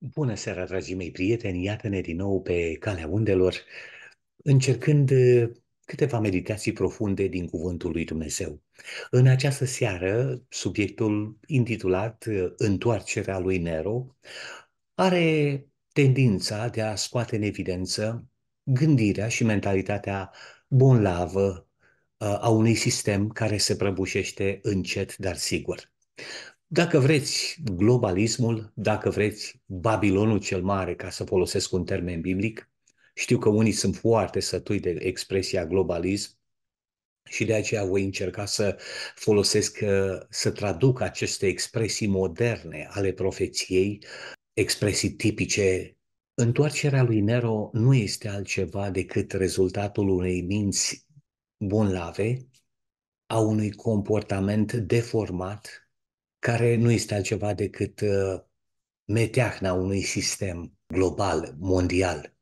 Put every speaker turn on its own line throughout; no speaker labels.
Bună seara, dragii mei prieteni! Iată-ne din nou pe calea undelor, încercând uh, câteva meditații profunde din Cuvântul lui Dumnezeu. În această seară, subiectul intitulat uh, Întoarcerea lui Nero are tendința de a scoate în evidență gândirea și mentalitatea bonlavă uh, a unui sistem care se prăbușește încet, dar sigur dacă vreți, globalismul, dacă vreți, Babilonul cel mare, ca să folosesc un termen biblic. Știu că unii sunt foarte sătui de expresia globalism și de aceea voi încerca să folosesc, uh, să traduc aceste expresii moderne ale profeției, expresii tipice. Întoarcerea lui Nero nu este altceva decât rezultatul unei minți bunlave, a unui comportament deformat, care nu este altceva decât uh, meteahna unui sistem global, mondial,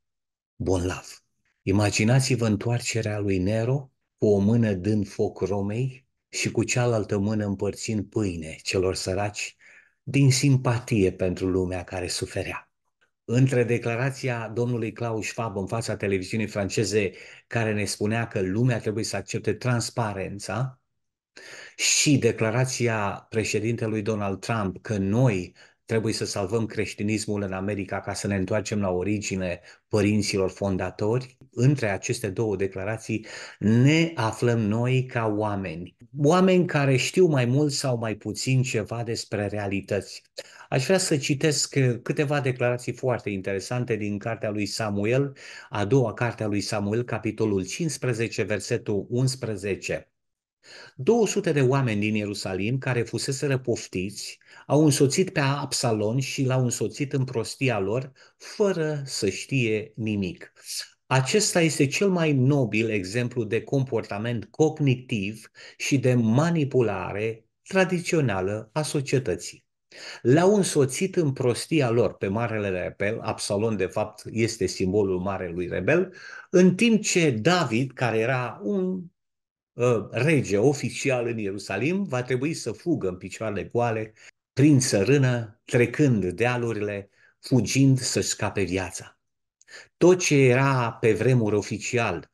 bonlav. Imaginați-vă întoarcerea lui Nero cu o mână dând foc Romei și cu cealaltă mână împărțind pâine celor săraci din simpatie pentru lumea care suferea. Între declarația domnului Klaus Schwab în fața televiziunii franceze care ne spunea că lumea trebuie să accepte transparența și declarația președintelui Donald Trump că noi trebuie să salvăm creștinismul în America ca să ne întoarcem la origine părinților fondatori. Între aceste două declarații ne aflăm noi ca oameni. Oameni care știu mai mult sau mai puțin ceva despre realități. Aș vrea să citesc câteva declarații foarte interesante din cartea lui Samuel, a doua carte a lui Samuel, capitolul 15, versetul 11. 200 de oameni din Ierusalim care fusese răpoftiți au însoțit pe Absalon și l-au însoțit în prostia lor fără să știe nimic. Acesta este cel mai nobil exemplu de comportament cognitiv și de manipulare tradițională a societății. L-au însoțit în prostia lor pe Marele Rebel, Absalon de fapt este simbolul Marelui Rebel, în timp ce David, care era un Ă, rege oficial în Ierusalim va trebui să fugă în picioarele goale prin țărână, trecând dealurile, fugind să-și scape viața. Tot ce era pe vremuri oficial,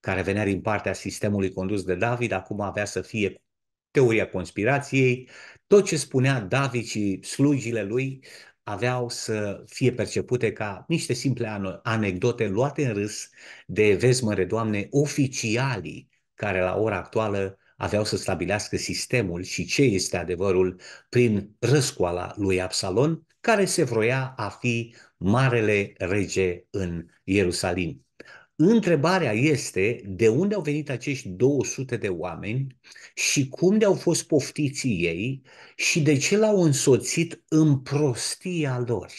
care venea din partea sistemului condus de David, acum avea să fie teoria conspirației, tot ce spunea David și slujile lui aveau să fie percepute ca niște simple anecdote luate în râs de, vezi măre, Doamne, oficialii care la ora actuală aveau să stabilească sistemul și ce este adevărul prin răscoala lui Absalon, care se vroia a fi marele rege în Ierusalim. Întrebarea este de unde au venit acești 200 de oameni și cum de-au fost poftiții ei și de ce l-au însoțit în prostia lor.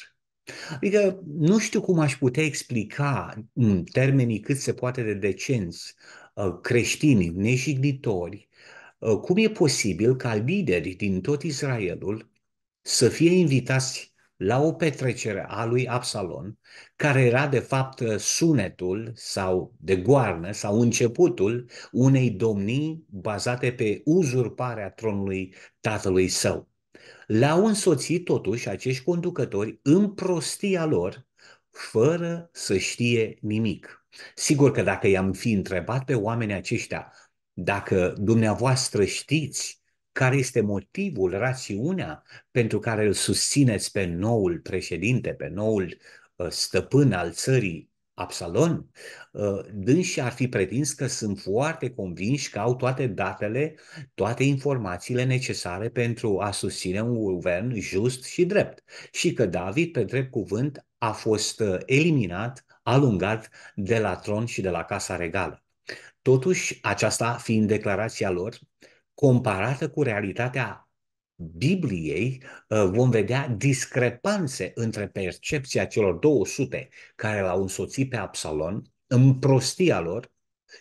Adică nu știu cum aș putea explica în termenii cât se poate de decenți Uh, creștini nejignitori, uh, cum e posibil ca lideri din tot Israelul să fie invitați la o petrecere a lui Absalon, care era de fapt uh, sunetul sau de goarnă sau începutul unei domnii bazate pe uzurparea tronului tatălui său. L-au însoțit totuși acești conducători în prostia lor, fără să știe nimic. Sigur că dacă i-am fi întrebat pe oamenii aceștia dacă dumneavoastră știți care este motivul, rațiunea pentru care îl susțineți pe noul președinte, pe noul uh, stăpân al țării, Absalon, uh, dânsi ar fi pretins că sunt foarte convinși că au toate datele, toate informațiile necesare pentru a susține un guvern just și drept și că David, pe drept cuvânt, a fost uh, eliminat alungat de la tron și de la Casa Regală. Totuși, aceasta fiind declarația lor, comparată cu realitatea Bibliei, ă, vom vedea discrepanțe între percepția celor 200 care l-au însoțit pe Absalon în prostia lor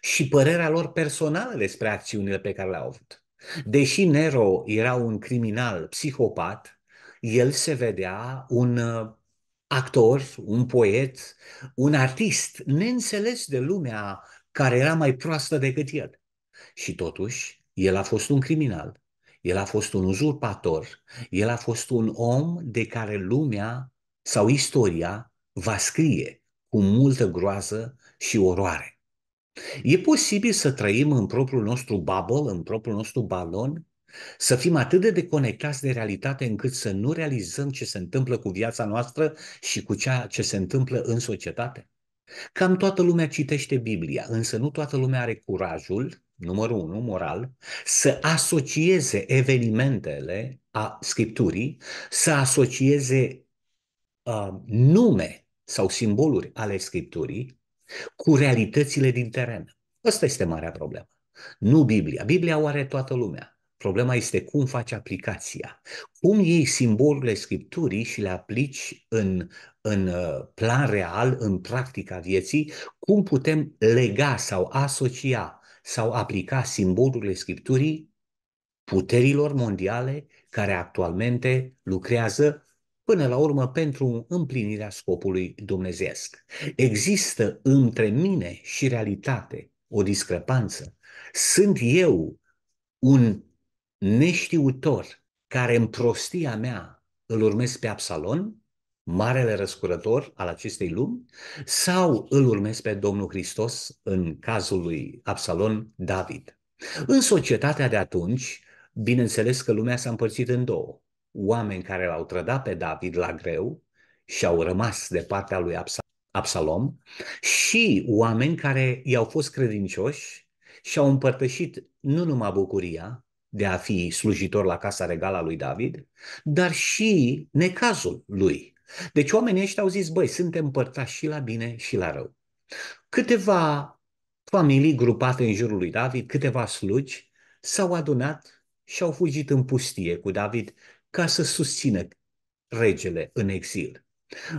și părerea lor personală despre acțiunile pe care le-au avut. Deși Nero era un criminal psihopat, el se vedea un ă, actor, un poet, un artist neînțeles de lumea care era mai proastă decât el. Și totuși, el a fost un criminal, el a fost un uzurpator, el a fost un om de care lumea sau istoria va scrie cu multă groază și oroare. E posibil să trăim în propriul nostru bubble, în propriul nostru balon să fim atât de deconectați de realitate încât să nu realizăm ce se întâmplă cu viața noastră și cu ceea ce se întâmplă în societate. Cam toată lumea citește Biblia, însă nu toată lumea are curajul, numărul unu, moral, să asocieze evenimentele a Scripturii, să asocieze uh, nume sau simboluri ale Scripturii cu realitățile din teren. Asta este marea problemă. Nu Biblia. Biblia o are toată lumea. Problema este cum faci aplicația. Cum iei simbolurile Scripturii și le aplici în, în uh, plan real, în practica vieții, cum putem lega sau asocia sau aplica simbolurile Scripturii puterilor mondiale care actualmente lucrează până la urmă pentru împlinirea scopului dumnezeesc. Există între mine și realitate o discrepanță. Sunt eu un neștiutor care în prostia mea îl urmez pe Absalon, marele răscurător al acestei lumi, sau îl urmez pe Domnul Hristos în cazul lui Absalon David. În societatea de atunci, bineînțeles că lumea s-a împărțit în două. Oameni care l-au trădat pe David la greu și au rămas de partea lui Absalom și oameni care i-au fost credincioși și au împărtășit nu numai bucuria, de a fi slujitor la casa regală a lui David, dar și necazul lui. Deci oamenii ăștia au zis, băi, suntem părtași și la bine și la rău. Câteva familii grupate în jurul lui David, câteva slugi, s-au adunat și au fugit în pustie cu David ca să susțină regele în exil.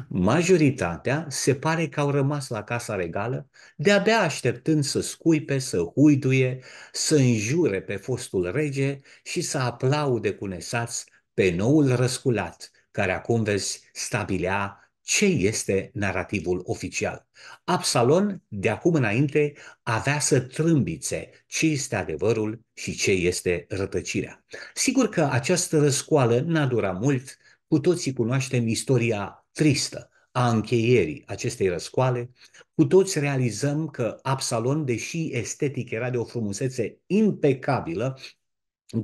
Majoritatea se pare că au rămas la Casa Regală, de-abia așteptând să scuipe, să huiduie, să înjure pe fostul rege și să aplaude cu nesați pe noul răsculat, care acum vezi stabilea ce este narativul oficial. Absalon, de acum înainte, avea să trâmbițe ce este adevărul și ce este rătăcirea. Sigur că această răscoală n-a durat mult, cu toții cunoaștem istoria tristă a încheierii acestei răscoale, cu toți realizăm că Absalon, deși estetic era de o frumusețe impecabilă,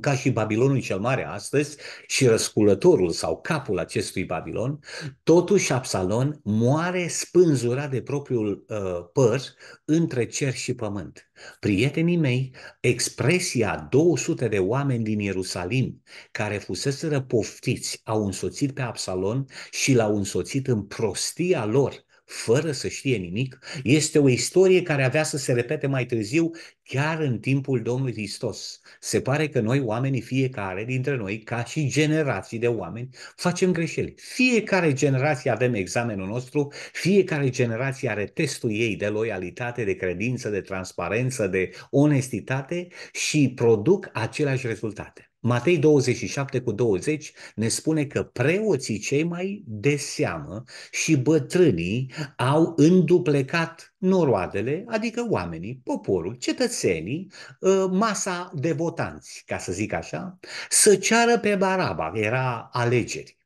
ca și Babilonul cel mare astăzi și răsculătorul sau capul acestui Babilon, totuși Absalon moare spânzurat de propriul uh, păr între cer și pământ. Prietenii mei, expresia 200 de oameni din Ierusalim care fuseseră poftiți au însoțit pe Absalon și l-au însoțit în prostia lor fără să știe nimic, este o istorie care avea să se repete mai târziu chiar în timpul Domnului Hristos. Se pare că noi oamenii, fiecare dintre noi, ca și generații de oameni, facem greșeli. Fiecare generație avem examenul nostru, fiecare generație are testul ei de loialitate, de credință, de transparență, de onestitate și produc aceleași rezultate. Matei 27 cu 20 ne spune că preoții cei mai de seamă și bătrânii au înduplecat noroadele, adică oamenii, poporul, cetățenii, ă, masa de votanți, ca să zic așa, să ceară pe Baraba, era alegeri,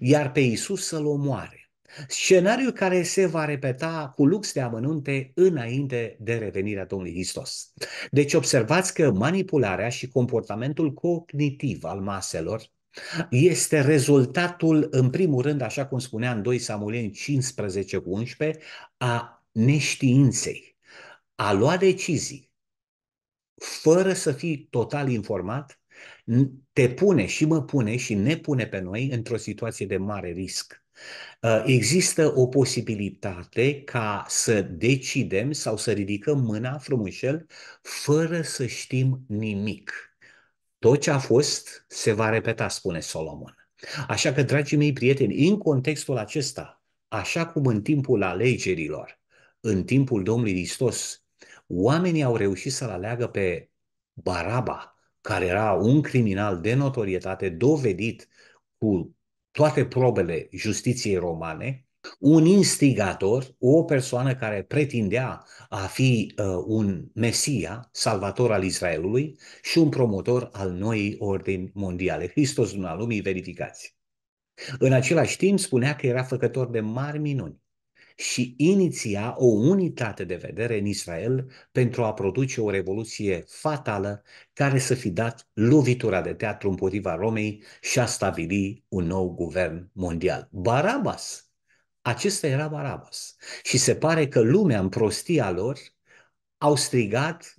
iar pe Isus să-l omoare. Scenariu care se va repeta cu lux de amănunte înainte de revenirea Domnului Hristos. Deci observați că manipularea și comportamentul cognitiv al maselor este rezultatul, în primul rând, așa cum spunea în 2 Samuel 15 cu 11, a neștiinței a lua decizii fără să fii total informat te pune și mă pune și ne pune pe noi într-o situație de mare risc. Există o posibilitate ca să decidem sau să ridicăm mâna frumușel fără să știm nimic. Tot ce a fost se va repeta, spune Solomon. Așa că, dragii mei prieteni, în contextul acesta, așa cum în timpul alegerilor, în timpul Domnului Hristos, oamenii au reușit să-l aleagă pe Baraba, care era un criminal de notorietate, dovedit cu toate probele justiției romane, un instigator, o persoană care pretindea a fi uh, un mesia, salvator al Israelului și un promotor al noii ordini mondiale. Hristos lumea lumii, verificați. În același timp spunea că era făcător de mari minuni și iniția o unitate de vedere în Israel pentru a produce o revoluție fatală care să fi dat lovitura de teatru împotriva Romei și a stabili un nou guvern mondial. Barabas! Acesta era Barabas. Și se pare că lumea în prostia lor au strigat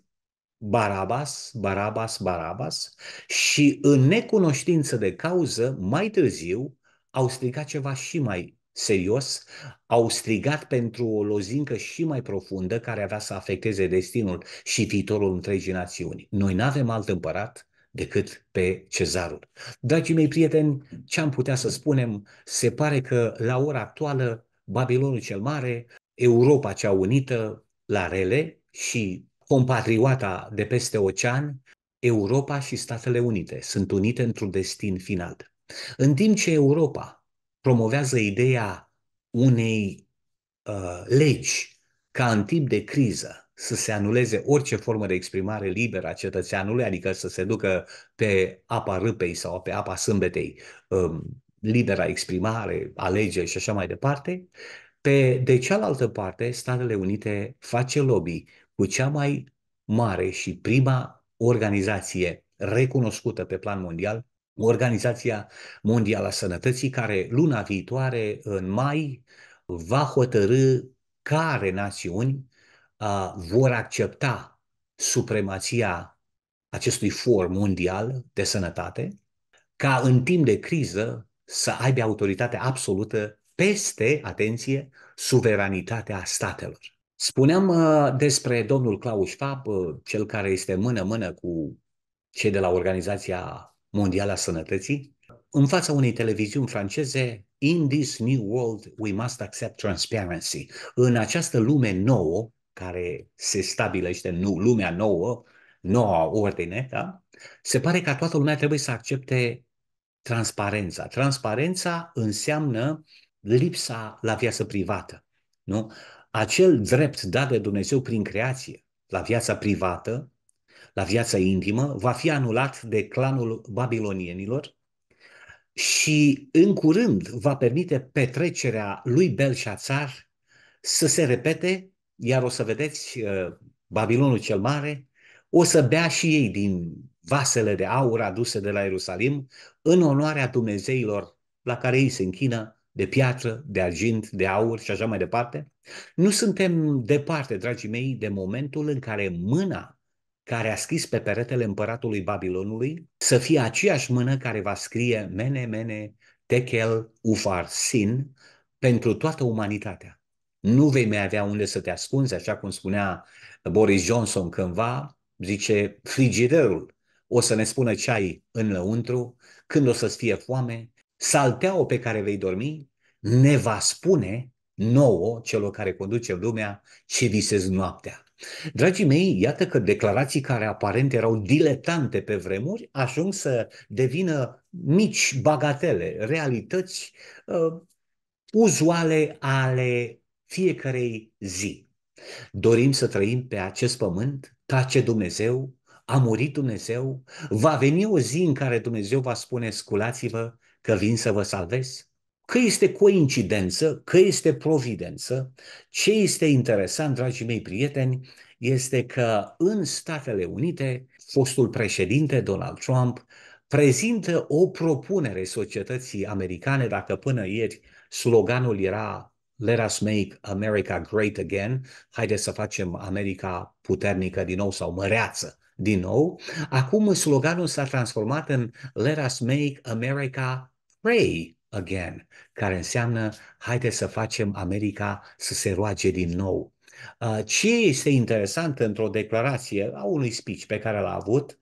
Barabas, Barabas, Barabas și în necunoștință de cauză, mai târziu, au strigat ceva și mai serios, au strigat pentru o lozincă și mai profundă care avea să afecteze destinul și viitorul întregii națiuni. Noi nu avem alt împărat decât pe cezarul. Dragii mei prieteni, ce am putea să spunem? Se pare că la ora actuală Babilonul cel Mare, Europa cea unită la rele și compatriota de peste ocean, Europa și Statele Unite sunt unite într-un destin final. În timp ce Europa promovează ideea unei uh, legi ca în timp de criză să se anuleze orice formă de exprimare liberă a cetățeanului, adică să se ducă pe apa râpei sau pe apa sâmbetei, um, libera exprimare, alege și așa mai departe, pe, de cealaltă parte, Statele Unite face lobby cu cea mai mare și prima organizație recunoscută pe plan mondial Organizația Mondială a Sănătății, care luna viitoare, în mai, va hotărâ care națiuni vor accepta supremația acestui for mondial de sănătate, ca în timp de criză să aibă autoritate absolută peste, atenție, suveranitatea statelor. Spuneam despre domnul Klaus Schwab, cel care este mână-mână cu cei de la Organizația Mondială a Sănătății, în fața unei televiziuni franceze, In this new world we must accept transparency. În această lume nouă, care se stabilește, nu, lumea nouă, noua ordine, da? se pare că toată lumea trebuie să accepte transparența. Transparența înseamnă lipsa la viață privată. Nu? Acel drept dat de Dumnezeu prin creație la viața privată la viața intimă va fi anulat de clanul babilonienilor și în curând va permite petrecerea lui Belșațar să se repete, iar o să vedeți uh, Babilonul cel Mare, o să bea și ei din vasele de aur aduse de la Ierusalim în onoarea Dumnezeilor la care ei se închină de piatră, de argint, de aur și așa mai departe. Nu suntem departe, dragii mei, de momentul în care mâna care a scris pe peretele împăratului Babilonului să fie aceeași mână care va scrie mene, mene, tekel, ufar, sin pentru toată umanitatea. Nu vei mai avea unde să te ascunzi, așa cum spunea Boris Johnson cândva, zice frigiderul o să ne spună ce ai în lăuntru, când o să-ți fie foame, salteaua pe care vei dormi ne va spune nouă celor care conduce lumea ce visezi noaptea. Dragii mei, iată că declarații care aparent erau diletante pe vremuri ajung să devină mici bagatele, realități uh, uzuale ale fiecarei zi. Dorim să trăim pe acest pământ, tace Dumnezeu, a murit Dumnezeu, va veni o zi în care Dumnezeu va spune, sculați-vă că vin să vă salvez? Că este coincidență, că este providență. Ce este interesant, dragii mei prieteni, este că în Statele Unite, fostul președinte Donald Trump prezintă o propunere societății americane, dacă până ieri sloganul era Let us make America great again, haide să facem America puternică din nou sau măreață din nou. Acum sloganul s-a transformat în Let us make America pray again, care înseamnă haide să facem America să se roage din nou. Uh, ce este interesant într-o declarație a unui speech pe care l-a avut,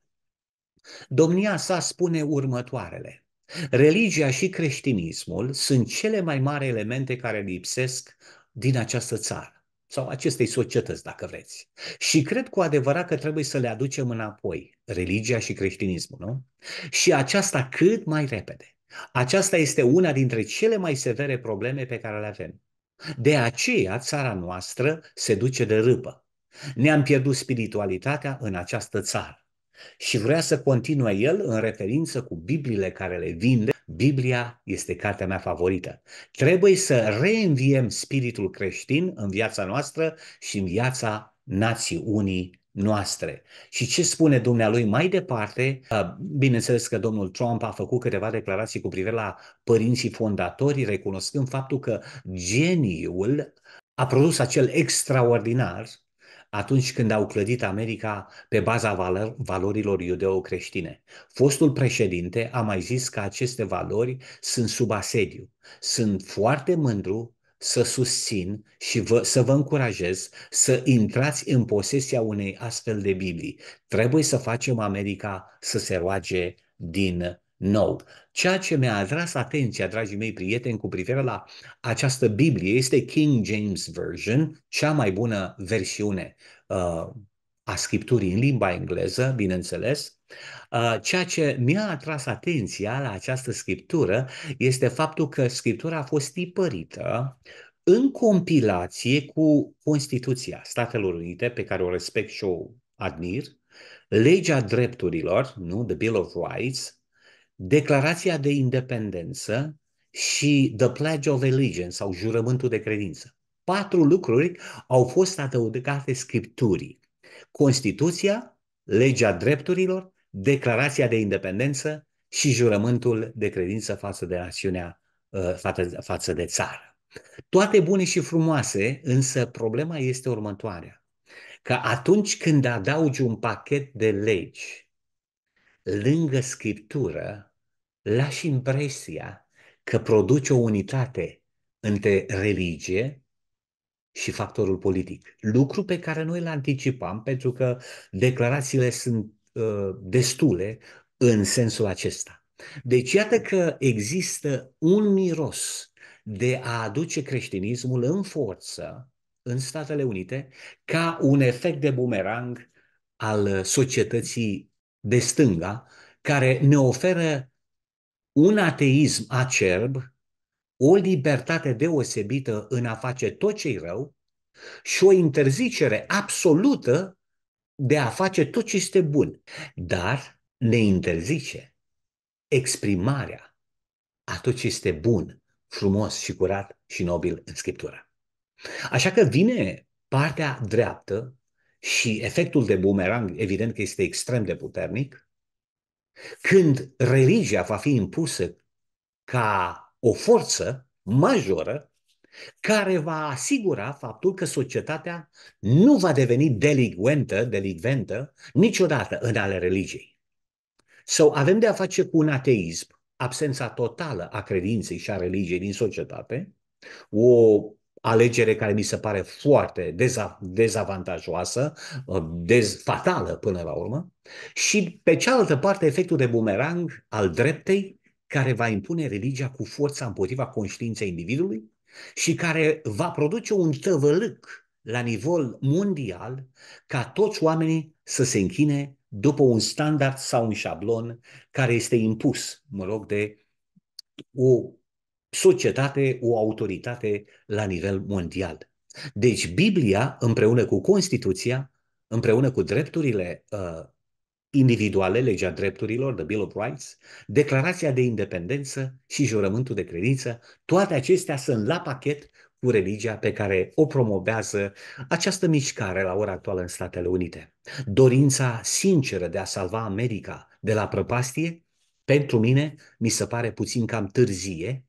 domnia sa spune următoarele. Religia și creștinismul sunt cele mai mari elemente care lipsesc din această țară sau acestei societăți, dacă vreți. Și cred cu adevărat că trebuie să le aducem înapoi, religia și creștinismul, nu? Și aceasta cât mai repede. Aceasta este una dintre cele mai severe probleme pe care le avem. De aceea, țara noastră se duce de râpă. Ne-am pierdut spiritualitatea în această țară. Și vrea să continue el în referință cu Bibliile care le vinde. Biblia este cartea mea favorită. Trebuie să reînviem spiritul creștin în viața noastră și în viața națiunii noastre. Și ce spune dumnealui mai departe? Uh, bineînțeles că domnul Trump a făcut câteva declarații cu privire la părinții fondatori, recunoscând faptul că geniul a produs acel extraordinar atunci când au clădit America pe baza valorilor iudeo-creștine. Fostul președinte a mai zis că aceste valori sunt sub asediu. Sunt foarte mândru să susțin și vă, să vă încurajez să intrați în posesia unei astfel de Biblii. Trebuie să facem America să se roage din nou. Ceea ce mi-a atras atenția, dragii mei prieteni, cu privire la această Biblie este King James Version, cea mai bună versiune uh, a scripturii în limba engleză, bineînțeles, Ceea ce mi-a atras atenția la această scriptură este faptul că scriptura a fost tipărită în compilație cu Constituția Statelor Unite, pe care o respect și o admir, legea drepturilor, nu? The Bill of Rights, declarația de independență și The Pledge of Allegiance sau jurământul de credință. Patru lucruri au fost adăugate scripturii. Constituția, legea drepturilor, declarația de independență și jurământul de credință față de națiunea, uh, față de țară. Toate bune și frumoase, însă problema este următoarea. Că atunci când adaugi un pachet de legi lângă scriptură, lași impresia că produce o unitate între religie, și factorul politic. Lucru pe care noi îl anticipam pentru că declarațiile sunt uh, destule în sensul acesta. Deci iată că există un miros de a aduce creștinismul în forță în Statele Unite ca un efect de bumerang al societății de stânga care ne oferă un ateism acerb o libertate deosebită în a face tot ce-i rău și o interzicere absolută de a face tot ce este bun. Dar ne interzice exprimarea a tot ce este bun, frumos și curat și nobil în Scriptură. Așa că vine partea dreaptă și efectul de bumerang, evident că este extrem de puternic, când religia va fi impusă ca o forță majoră care va asigura faptul că societatea nu va deveni delinventă, delinventă niciodată în ale religiei. Sau so, avem de a face cu un ateism, absența totală a credinței și a religiei din societate, o alegere care mi se pare foarte deza- dezavantajoasă, um, dez- fatală până la urmă, și pe cealaltă parte efectul de bumerang al dreptei care va impune religia cu forța împotriva conștiinței individului și care va produce un tăvălâc la nivel mondial ca toți oamenii să se închine după un standard sau un șablon care este impus, mă rog, de o societate, o autoritate la nivel mondial. Deci Biblia, împreună cu Constituția, împreună cu drepturile uh, individuale, legea drepturilor, the Bill of Rights, declarația de independență și jurământul de credință, toate acestea sunt la pachet cu religia pe care o promovează această mișcare la ora actuală în Statele Unite. Dorința sinceră de a salva America de la prăpastie, pentru mine, mi se pare puțin cam târzie.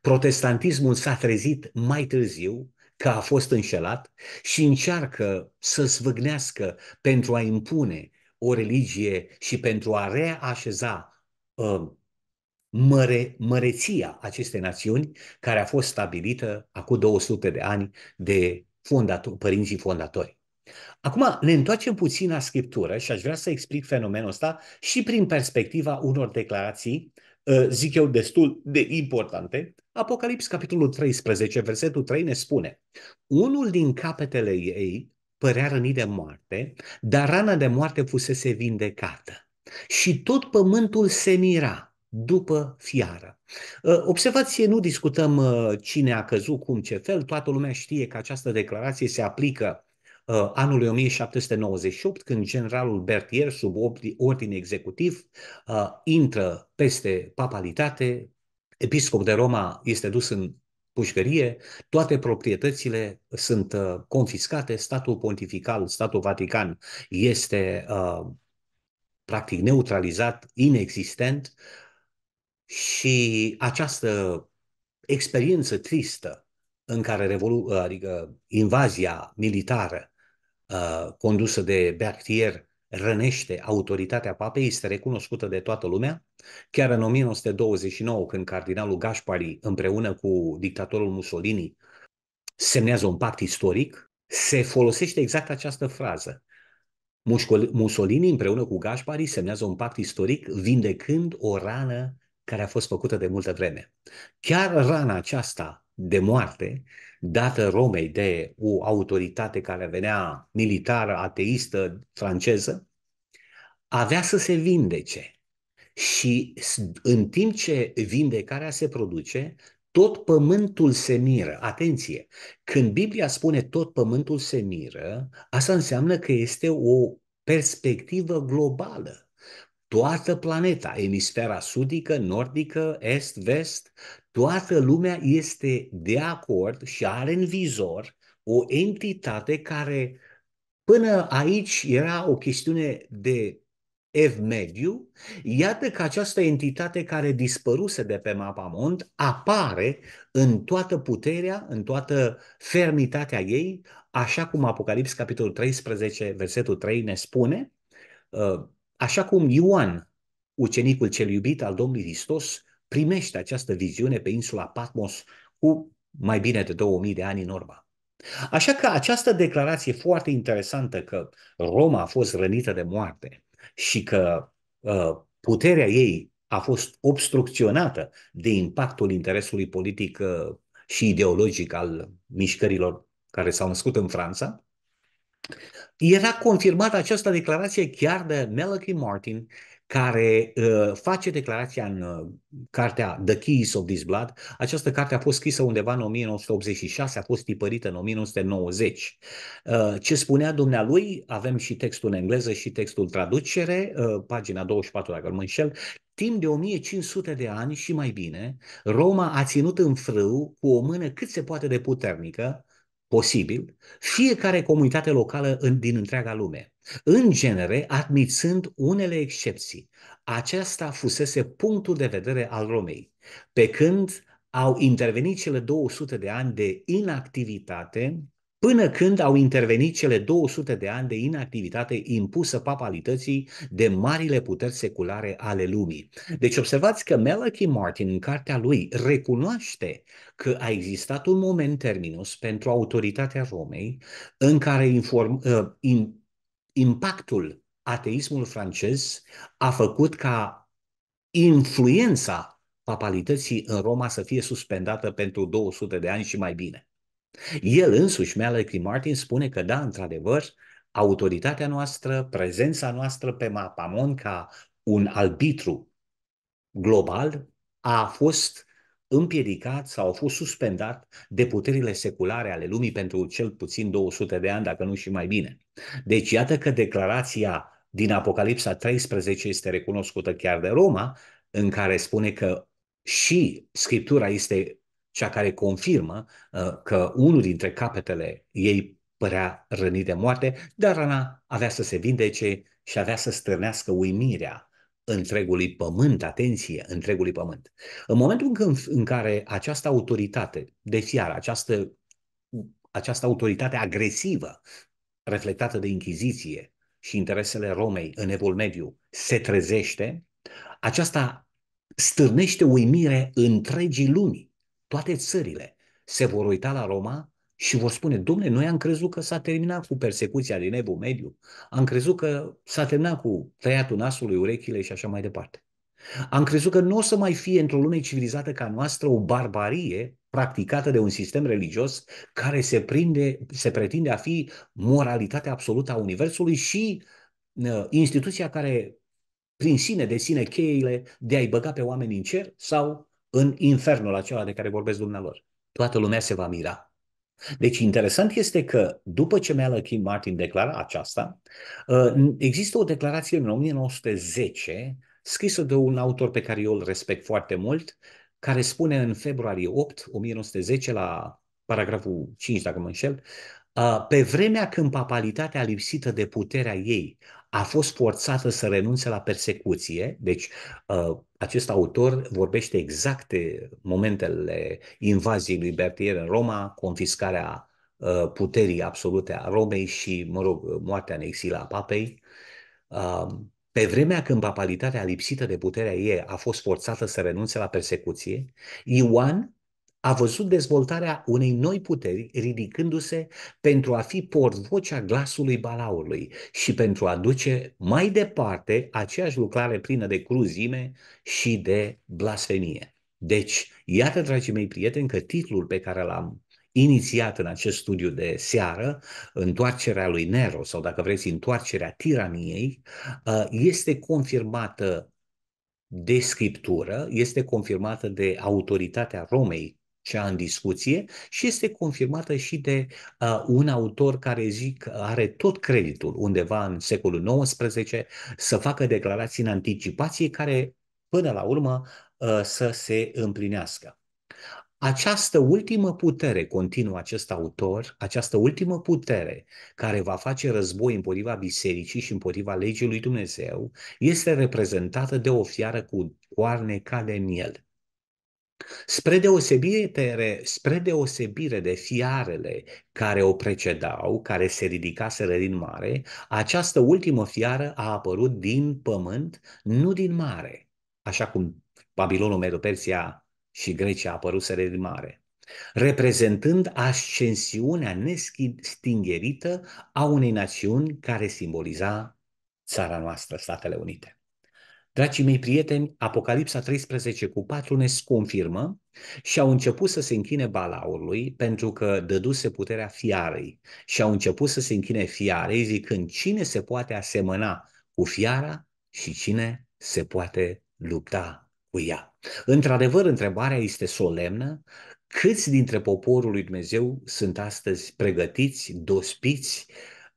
Protestantismul s-a trezit mai târziu că a fost înșelat și încearcă să svâgnească pentru a impune o religie și pentru a reașeza um, măre, măreția acestei națiuni care a fost stabilită acum 200 de ani de fondator, părinții fondatori. Acum ne întoarcem puțin la scriptură și aș vrea să explic fenomenul ăsta și prin perspectiva unor declarații, uh, zic eu, destul de importante. Apocalips, capitolul 13, versetul 3 ne spune Unul din capetele ei părea rănit de moarte, dar rana de moarte fusese vindecată. Și tot pământul se mira după fiară. Ă, Observați, nu discutăm ă, cine a căzut, cum, ce fel, toată lumea știe că această declarație se aplică ă, anului 1798, când generalul Bertier, sub ordine executiv, intră peste papalitate, episcop de Roma este dus în pușcărie, toate proprietățile sunt uh, confiscate, statul pontifical, statul Vatican este uh, practic neutralizat, inexistent și această experiență tristă în care revolu- uh, adică invazia militară uh, condusă de Berthier rănește autoritatea papei, este recunoscută de toată lumea. Chiar în 1929, când cardinalul Gaspari, împreună cu dictatorul Mussolini, semnează un pact istoric, se folosește exact această frază. Mussolini împreună cu Gaspari semnează un pact istoric vindecând o rană care a fost făcută de multă vreme. Chiar rana aceasta de moarte dată Romei de o autoritate care venea militară, ateistă, franceză, avea să se vindece. Și în timp ce vindecarea se produce, tot pământul se miră. Atenție! Când Biblia spune tot pământul se miră, asta înseamnă că este o perspectivă globală toată planeta, emisfera sudică, nordică, est, vest, toată lumea este de acord și are în vizor o entitate care până aici era o chestiune de ev mediu, iată că această entitate care dispăruse de pe mapamont apare în toată puterea, în toată fermitatea ei, așa cum Apocalips capitolul 13, versetul 3 ne spune, ă, Așa cum Ioan, ucenicul cel iubit al Domnului Hristos, primește această viziune pe insula Patmos cu mai bine de 2000 de ani în urmă. Așa că această declarație foarte interesantă că Roma a fost rănită de moarte și că uh, puterea ei a fost obstrucționată de impactul interesului politic uh, și ideologic al mișcărilor care s-au născut în Franța, era confirmată această declarație chiar de Melody Martin, care uh, face declarația în uh, cartea The Keys of This Blood. Această carte a fost scrisă undeva în 1986, a fost tipărită în 1990. Uh, ce spunea dumnealui, avem și textul în engleză și textul traducere, uh, pagina 24, dacă nu mă înșel, Timp de 1500 de ani și mai bine, Roma a ținut în frâu cu o mână cât se poate de puternică posibil, fiecare comunitate locală în, din întreaga lume, în genere admițând unele excepții. Aceasta fusese punctul de vedere al Romei, pe când au intervenit cele 200 de ani de inactivitate până când au intervenit cele 200 de ani de inactivitate impusă papalității de marile puteri seculare ale lumii. Deci observați că Malachi Martin, în cartea lui, recunoaște că a existat un moment terminus pentru autoritatea Romei în care inform, uh, in, impactul ateismul francez a făcut ca influența papalității în Roma să fie suspendată pentru 200 de ani și mai bine. El însuși, Malachy Martin, spune că da, într-adevăr, autoritatea noastră, prezența noastră pe Mapamon ca un arbitru global a fost împiedicat sau a fost suspendat de puterile seculare ale lumii pentru cel puțin 200 de ani, dacă nu și mai bine. Deci iată că declarația din Apocalipsa 13 este recunoscută chiar de Roma, în care spune că și Scriptura este cea care confirmă uh, că unul dintre capetele ei părea rănit de moarte, dar rana avea să se vindece și avea să strânească uimirea întregului pământ, atenție, întregului pământ. În momentul în, în care această autoritate de fiară, această, această autoritate agresivă, reflectată de Inchiziție și interesele Romei în Evul Mediu, se trezește, aceasta stârnește uimire întregii lumii toate țările se vor uita la Roma și vor spune, domnule, noi am crezut că s-a terminat cu persecuția din Evul Mediu, am crezut că s-a terminat cu tăiatul nasului, urechile și așa mai departe. Am crezut că nu o să mai fie într-o lume civilizată ca noastră o barbarie practicată de un sistem religios care se, prinde, se pretinde a fi moralitatea absolută a Universului și uh, instituția care prin sine deține cheile de a-i băga pe oameni în cer sau în infernul acela de care vorbesc dumnealor. Toată lumea se va mira. Deci interesant este că după ce Malachi Martin declara aceasta, uh, există o declarație în 1910 scrisă de un autor pe care eu îl respect foarte mult, care spune în februarie 8, 1910, la paragraful 5, dacă mă înșel, uh, pe vremea când papalitatea lipsită de puterea ei a fost forțată să renunțe la persecuție, deci ă, acest autor vorbește exact de momentele invaziei lui Bertier în Roma, confiscarea ă, puterii absolute a Romei și, mă rog, moartea în exil a papei. Ă, pe vremea când papalitatea lipsită de puterea ei a fost forțată să renunțe la persecuție, Ioan a văzut dezvoltarea unei noi puteri ridicându-se pentru a fi porvocea glasului balaurului și pentru a duce mai departe aceeași lucrare plină de cruzime și de blasfemie. Deci, iată, dragii mei prieteni, că titlul pe care l-am inițiat în acest studiu de seară, întoarcerea lui Nero sau dacă vreți întoarcerea tiraniei, uh, este confirmată de scriptură, este confirmată de autoritatea Romei cea în discuție și este confirmată și de uh, un autor care zic are tot creditul undeva în secolul XIX să facă declarații în anticipație care până la urmă uh, să se împlinească. Această ultimă putere, continuă acest autor, această ultimă putere care va face război împotriva bisericii și împotriva legii lui Dumnezeu, este reprezentată de o fiară cu coarne ca de miel. Spre deosebire, spre deosebire de fiarele care o precedau, care se ridicaseră din mare, această ultimă fiară a apărut din pământ, nu din mare, așa cum Babilonul, Medo-Persia și Grecia apăruseră din mare, reprezentând ascensiunea nestingherită a unei națiuni care simboliza țara noastră, Statele Unite. Dragii mei prieteni, Apocalipsa 13 cu 4 ne confirmă și au început să se închine balaurului pentru că dăduse puterea fiarei și au început să se închine fiarei zicând cine se poate asemăna cu fiara și cine se poate lupta cu ea. Într-adevăr, întrebarea este solemnă, câți dintre poporul lui Dumnezeu sunt astăzi pregătiți, dospiți,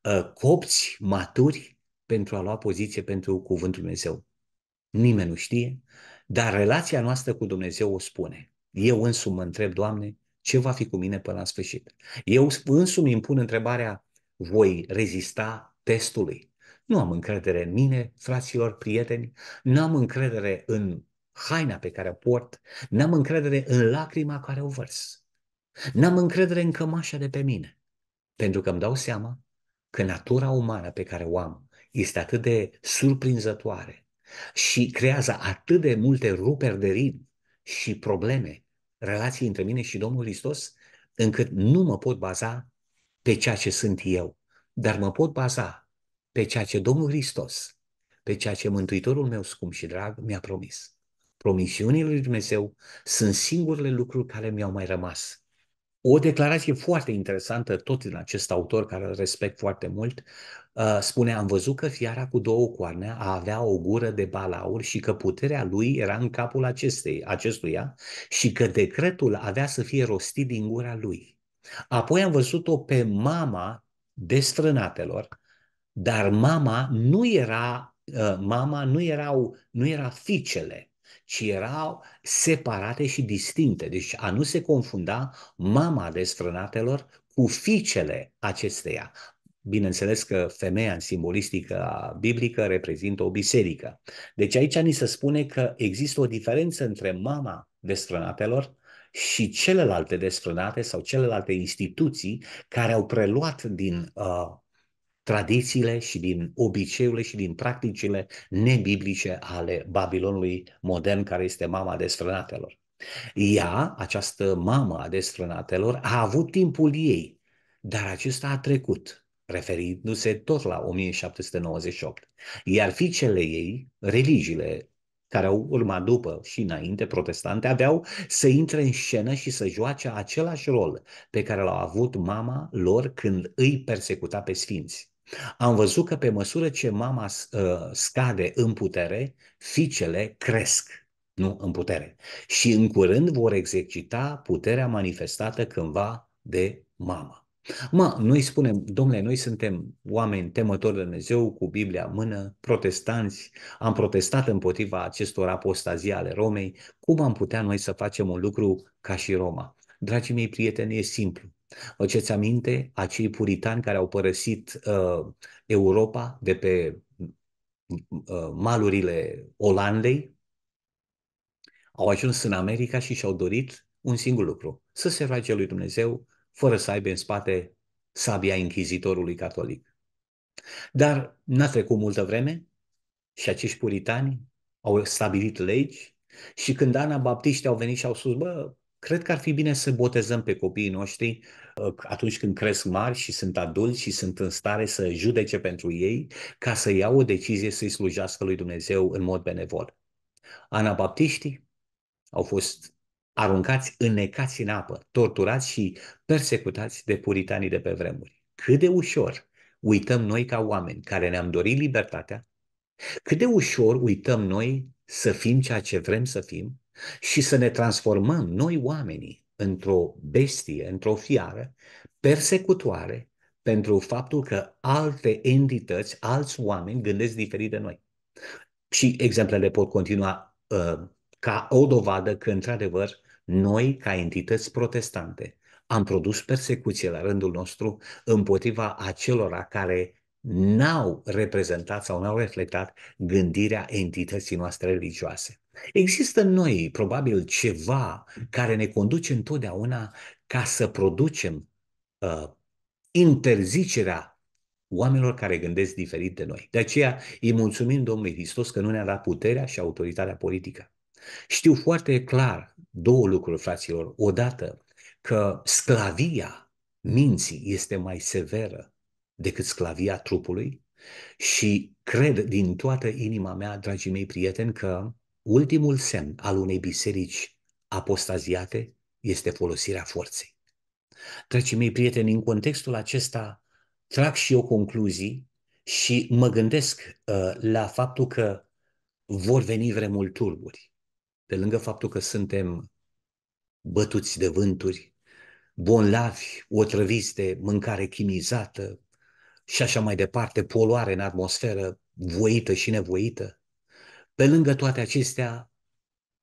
ă, copți, maturi pentru a lua poziție pentru cuvântul Dumnezeu nimeni nu știe, dar relația noastră cu Dumnezeu o spune. Eu însumi mă întreb, Doamne, ce va fi cu mine până la sfârșit? Eu însumi îmi pun întrebarea, voi rezista testului? Nu am încredere în mine, fraților, prieteni, nu am încredere în haina pe care o port, n-am încredere în lacrima care o vărs, n-am încredere în cămașa de pe mine, pentru că îmi dau seama că natura umană pe care o am este atât de surprinzătoare, și creează atât de multe ruperi de ritm și probleme, relații între mine și Domnul Hristos, încât nu mă pot baza pe ceea ce sunt eu, dar mă pot baza pe ceea ce Domnul Hristos, pe ceea ce Mântuitorul meu scump și drag mi-a promis. Promisiunile lui Dumnezeu sunt singurele lucruri care mi-au mai rămas. O declarație foarte interesantă, tot din acest autor, care îl respect foarte mult, Ă, spune, am văzut că fiara cu două coarne a avea o gură de balaur și că puterea lui era în capul acestei, acestuia și că decretul avea să fie rostit din gura lui. Apoi am văzut-o pe mama destrânatelor, dar mama nu era, ă, mama nu, erau, nu era ficele, ci erau separate și distincte. Deci a nu se confunda mama desfrânatelor cu fiicele acesteia. Bineînțeles că femeia în simbolistică biblică reprezintă o biserică. Deci aici ni se spune că există o diferență între mama destrănatelor și celelalte desfrânate sau celelalte instituții care au preluat din uh, tradițiile și din obiceiurile și din practicile nebiblice ale Babilonului modern, care este mama desfrânatelor. Ea, această mamă a desfrânatelor, a avut timpul ei, dar acesta a trecut referindu-se tot la 1798. Iar fiicele ei, religiile care au urmat după și înainte protestante, aveau să intre în scenă și să joace același rol pe care l-au avut mama lor când îi persecuta pe sfinți. Am văzut că pe măsură ce mama ă, scade în putere, fiicele cresc nu în putere. Și în curând vor exercita puterea manifestată cândva de mama. Mă, noi spunem, domnule, noi suntem oameni temători de Dumnezeu, cu Biblia în mână, protestanți, am protestat împotriva acestor apostazii ale Romei, cum am putea noi să facem un lucru ca și Roma? Dragii mei prieteni, e simplu. Vă ceți aminte acei puritani care au părăsit uh, Europa de pe uh, malurile Olandei, au ajuns în America și și-au dorit un singur lucru, să se roage lui Dumnezeu fără să aibă în spate sabia închizitorului catolic. Dar n-a trecut multă vreme și acești puritani au stabilit legi și când Baptiști au venit și au spus, bă, cred că ar fi bine să botezăm pe copiii noștri ă, atunci când cresc mari și sunt adulți și sunt în stare să judece pentru ei ca să iau o decizie să-i slujească lui Dumnezeu în mod benevol. Anabaptiștii au fost aruncați, înnecați în apă, torturați și persecutați de puritanii de pe vremuri. Cât de ușor uităm noi ca oameni care ne-am dorit libertatea, cât de ușor uităm noi să fim ceea ce vrem să fim și să ne transformăm noi oamenii într-o bestie, într-o fiară persecutoare pentru faptul că alte entități, alți oameni gândesc diferit de noi. Și exemplele pot continua uh, ca o dovadă că, într-adevăr, noi, ca entități protestante, am produs persecuție la rândul nostru împotriva acelora care n-au reprezentat sau n-au reflectat gândirea entității noastre religioase. Există în noi probabil ceva care ne conduce întotdeauna ca să producem uh, interzicerea oamenilor care gândesc diferit de noi. De aceea îi mulțumim Domnului Hristos că nu ne-a dat puterea și autoritatea politică. Știu foarte clar două lucruri, fraților. Odată că sclavia minții este mai severă decât sclavia trupului și cred din toată inima mea, dragii mei prieteni, că ultimul semn al unei biserici apostaziate este folosirea forței. Dragii mei prieteni, în contextul acesta trag și eu concluzii și mă gândesc uh, la faptul că vor veni vremuri turburi pe lângă faptul că suntem bătuți de vânturi, bonlavi, otrăviți de mâncare chimizată și așa mai departe, poluare în atmosferă voită și nevoită, pe lângă toate acestea,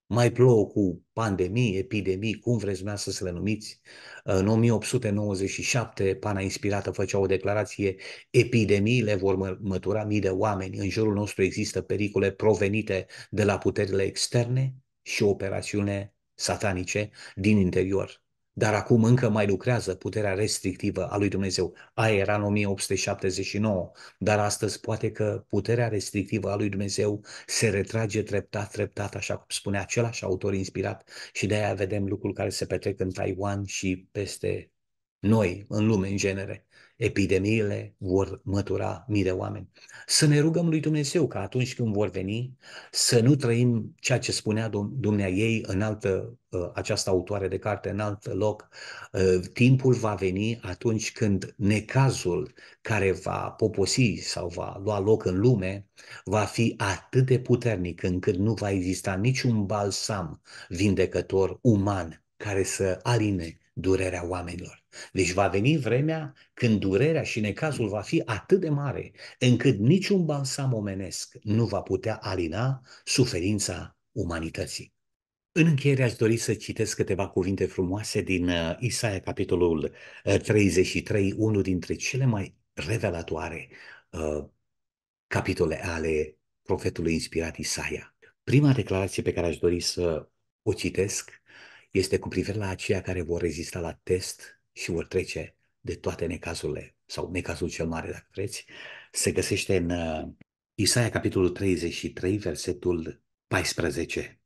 mai plouă cu pandemii, epidemii, cum vreți mea să le numiți. În 1897, Pana Inspirată făcea o declarație, epidemiile vor mătura mii de oameni, în jurul nostru există pericole provenite de la puterile externe și operațiune satanice din interior. Dar acum încă mai lucrează puterea restrictivă a lui Dumnezeu. Aia era în 1879, dar astăzi poate că puterea restrictivă a lui Dumnezeu se retrage treptat, treptat, așa cum spune același autor inspirat și de aia vedem lucruri care se petrec în Taiwan și peste noi, în lume, în genere epidemiile vor mătura mii de oameni. Să ne rugăm lui Dumnezeu că atunci când vor veni să nu trăim ceea ce spunea Dumnezeu ei în altă, ă, această autoare de carte în alt loc. Ă, timpul va veni atunci când necazul care va poposi sau va lua loc în lume va fi atât de puternic încât nu va exista niciun balsam vindecător uman care să aline durerea oamenilor. Deci va veni vremea când durerea și necazul va fi atât de mare încât niciun balsam omenesc nu va putea alina suferința umanității. În încheiere aș dori să citesc câteva cuvinte frumoase din uh, Isaia, capitolul 33, uh, unul dintre cele mai revelatoare uh, capitole ale profetului inspirat Isaia. Prima declarație pe care aș dori să o citesc este cu privire la aceia care vor rezista la test și vor trece de toate necazurile, sau necazul cel mare, dacă vreți, se găsește în uh, Isaia, capitolul 33, versetul 14.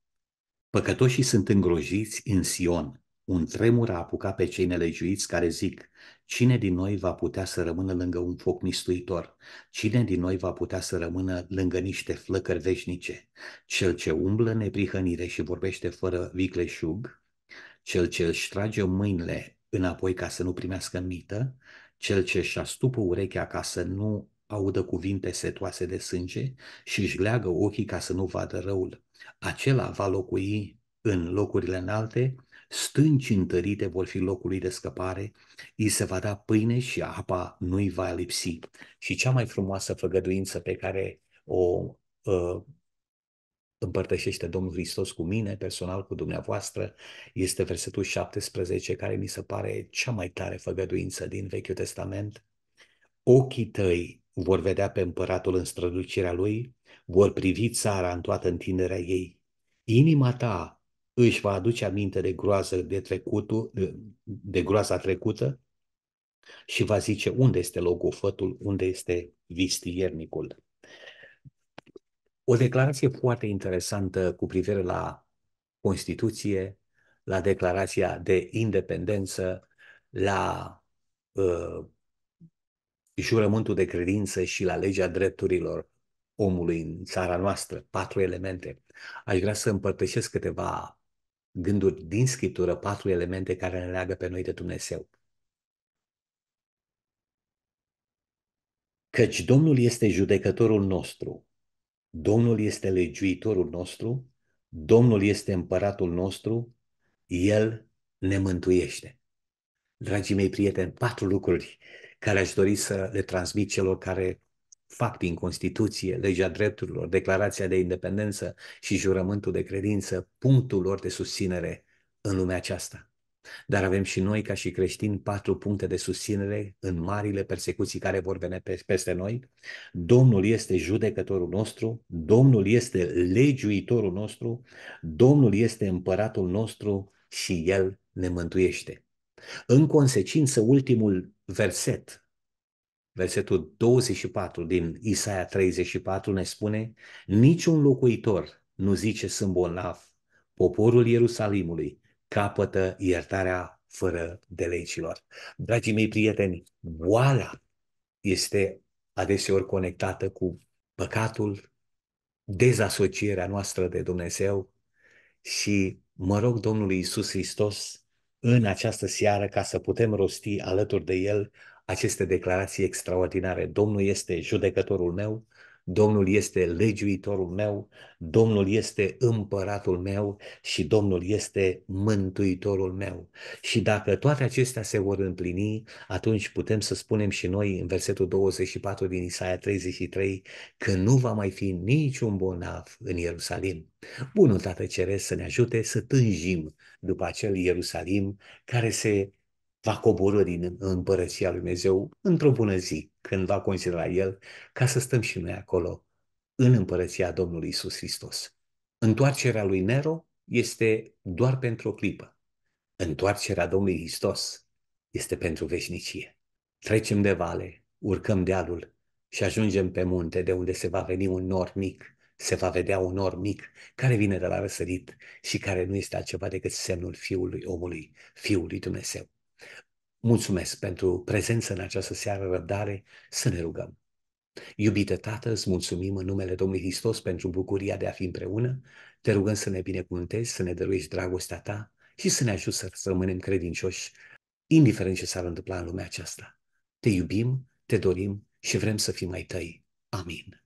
Păcătoșii sunt îngrojiți în Sion, un tremur a apucat pe cei nelegiuiți care zic, cine din noi va putea să rămână lângă un foc mistuitor? Cine din noi va putea să rămână lângă niște flăcări veșnice? Cel ce umblă neprihănire și vorbește fără vicleșug, cel ce își trage mâinile înapoi ca să nu primească mită, cel ce își astupă urechea ca să nu audă cuvinte setoase de sânge și își leagă ochii ca să nu vadă răul. Acela va locui în locurile înalte, stânci întărite vor fi locului de scăpare, îi se va da pâine și apa nu-i va lipsi. Și cea mai frumoasă făgăduință pe care o uh, împărtășește Domnul Hristos cu mine, personal cu dumneavoastră, este versetul 17 care mi se pare cea mai tare făgăduință din Vechiul Testament. Ochii tăi vor vedea pe împăratul în străducirea lui, vor privi țara în toată întinderea ei. Inima ta își va aduce aminte de groază de, trecutul, de, de groaza trecută și va zice unde este logofătul, unde este vistiernicul o declarație foarte interesantă cu privire la Constituție, la Declarația de Independență, la uh, jurământul de credință și la legea drepturilor omului în țara noastră, patru elemente. Aș vrea să împărtășesc câteva gânduri din Scriptură, patru elemente care ne leagă pe noi de Dumnezeu. Căci Domnul este judecătorul nostru Domnul este legiuitorul nostru, Domnul este împăratul nostru, El ne mântuiește. Dragii mei prieteni, patru lucruri care aș dori să le transmit celor care fac din Constituție, legea drepturilor, declarația de independență și jurământul de credință punctul lor de susținere în lumea aceasta. Dar avem și noi, ca și creștini, patru puncte de susținere în marile persecuții care vor veni peste noi. Domnul este judecătorul nostru, Domnul este legiuitorul nostru, Domnul este împăratul nostru și El ne mântuiește. În consecință, ultimul verset, versetul 24 din Isaia 34 ne spune Niciun locuitor nu zice sunt bolnav, poporul Ierusalimului, capătă iertarea fără de legilor. Dragii mei prieteni, boala este adeseori conectată cu păcatul, dezasocierea noastră de Dumnezeu și mă rog Domnului Isus Hristos în această seară ca să putem rosti alături de El aceste declarații extraordinare. Domnul este judecătorul meu, Domnul este legiuitorul meu, Domnul este împăratul meu și Domnul este mântuitorul meu. Și dacă toate acestea se vor împlini, atunci putem să spunem și noi în versetul 24 din Isaia 33 că nu va mai fi niciun bolnav în Ierusalim. Bunul Tată Ceresc să ne ajute să tânjim după acel Ierusalim care se va coborâ din împărăția lui Dumnezeu într-o bună zi, când va considera El, ca să stăm și noi acolo, în împărăția Domnului Isus Hristos. Întoarcerea lui Nero este doar pentru o clipă. Întoarcerea Domnului Hristos este pentru veșnicie. Trecem de vale, urcăm dealul și ajungem pe munte de unde se va veni un nor mic, se va vedea un nor mic care vine de la răsărit și care nu este altceva decât semnul Fiului omului, Fiului Dumnezeu. Mulțumesc pentru prezență în această seară, răbdare, să ne rugăm. Iubite Tată, îți mulțumim în numele Domnului Hristos pentru bucuria de a fi împreună. Te rugăm să ne binecuvântezi, să ne dăruiești dragostea ta și să ne ajut să rămânem credincioși, indiferent ce s-ar întâmpla în lumea aceasta. Te iubim, te dorim și vrem să fim mai tăi. Amin.